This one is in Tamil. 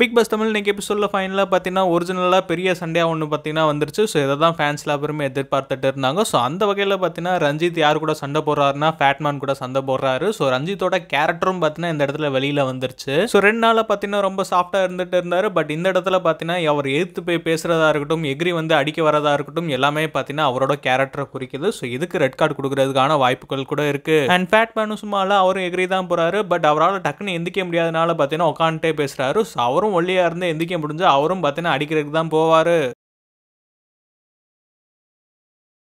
பிக் பாஸ் தமிழ் இன்றைக்கி எபிசோடில் ஃபைனலாக பார்த்தீங்கன்னா ஒரிஜினலாக பெரிய சண்டையாக ஒன்று பார்த்தீங்கன்னா வந்துருச்சு ஸோ இதை தான் ஃபேன்ஸ் எல்லாருமே எதிர்பார்த்துட்டு இருந்தாங்க ஸோ அந்த வகையில் பார்த்தீங்கன்னா ரஞ்சித் யார் கூட சண்டை போடுறாருன்னா ஃபேட்மேன் கூட சண்டை போடுறாரு ஸோ ரஞ்சித்தோட கேரக்டரும் பார்த்தீங்கன்னா இந்த இடத்துல வெளியில் வந்துருச்சு ஸோ ரெண்டு நாளாக பார்த்தீங்கன்னா ரொம்ப சாஃப்டாக இருந்துட்டு இருந்தார் பட் இந்த இடத்துல பார்த்தீங்கன்னா அவர் எதிர்த்து போய் பேசுகிறதா இருக்கட்டும் எகிரி வந்து அடிக்க வரதா இருக்கட்டும் எல்லாமே பார்த்தீங்கன்னா அவரோட கேரக்டரை குறிக்குது ஸோ இதுக்கு ரெட் கார்டு கொடுக்குறதுக்கான வாய்ப்புகள் கூட இருக்குது அண்ட் ஃபேட்மேனும் சும்மாவில் அவரும் எகிரி தான் போகிறாரு பட் அவரால் டக்குன்னு எந்திக்க முடியாதனால பார்த்தீங்கன்னா உட்காந்துட்டே பேசுகிறாரு ஸோ அவரும் அவரும் ஒல்லியாக இருந்து எந்திரிக்க முடிஞ்சு அவரும் பார்த்தீங்கன்னா அடிக்கிறதுக்கு தான் போவார்